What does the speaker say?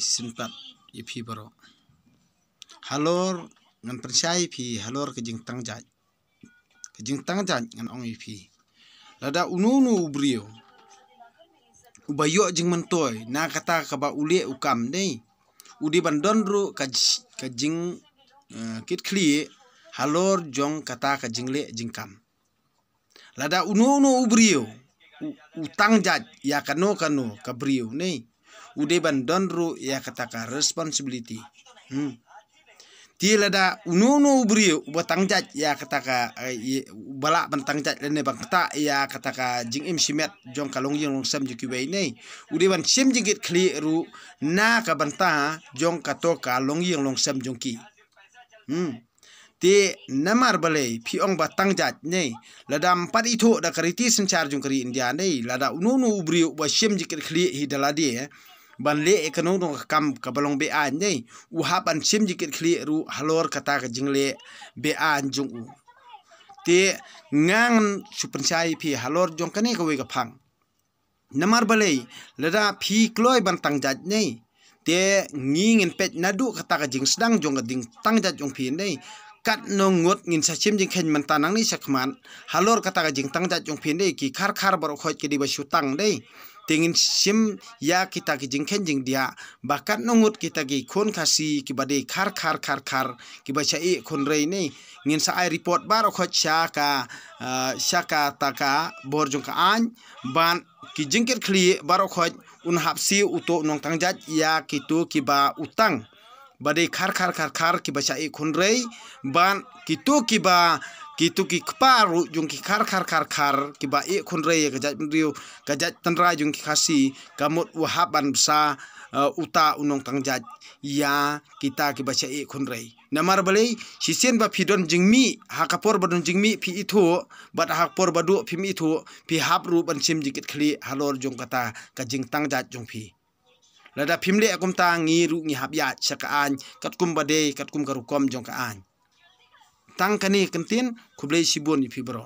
simpat ipi baro halor ngan percaya ipi halor kejing tangjat kejing tangjat ngan ong ipi lada ununu ubrio ubayok jing mentoy na kata kaba uli ukam dei udi bandonru kaj kajing uh, eh, kit kli halor jong kata kajing le jing kam lada ununu ubrio utang jat ya kano kano kabrio nei udah bandonru ya ketaka responsibility. Hmm. Tiada ada unu unu ubri ubat tangjat ya ketaka uh, eh, balak bentangjat lene bang kata ya ketaka jing im simet jong kalung jing long sam jiki bayi nei udah ban sim jingit kli ru na kabanta jong kato kalung jing long sam jongki. Hmm. Ti namar bale pi ong bat tangjat nei lada empat itu da kritis sencar jong kri india nei lada unu unu ubri ubat sim jingit kli hidaladi ya. Eh. บันเละขนงตรงกรรมกับบลงเบอานี่อุหับันชิมจิกิคลีรู้ฮัลโลร์กตากจิงเละเบอานจงอูเตะงางชุปัญชัยพี่ฮัลโลร์จงกันนี่กวีกับพังน้ำมันบลัยระดาพี่กล้อยบันตังจัดนี่เตะงี้เงินเป็ดนัดดูกระตากระจิงสดังจงกระดิ่งตั้งใจจงพีนได้กัดนงงดเงินสะชิมจิงเข็นมันตานังนี่ชักมันฮัลโหลกระตากระจิงตั้งใจจงพีนได้กี่คาร์คาร์บรอกคอยกี่ดีบชูตังได้ tingin sim ya kita ki jingken jing dia bahkan nungut kita ki kon kasi ki bade kar kar kar kar ki baca e kon rei ni ngin sa ai report bar ko chaka chaka uh, taka bor jung ka an ban ki jingket khli bar ko un hap si uto nong tang jat ya kitu ki ba utang badai kar kar kar kar ki baca i kunrei ban kitu ki ba kitu ki kparu jung ki kar kar kar kar ki ba i kunrei ka jat riu ka jat tenra jung ki kasi kamut wahaban sa uta uh, unong tang jat ya kita ki baca i kunrei namar balai sisien ba pidon jingmi hakapor badon jingmi pi itu bad hakpor badu pi mi itu pi habru ban sim jikit kli halor jung kata ka jing tang jat jung pi lada pimle akum tang ngi ru ngi hab ya chak an kat kum bade kat kum karu kom jong ka an tang kani kentin khublei sibon ni fibro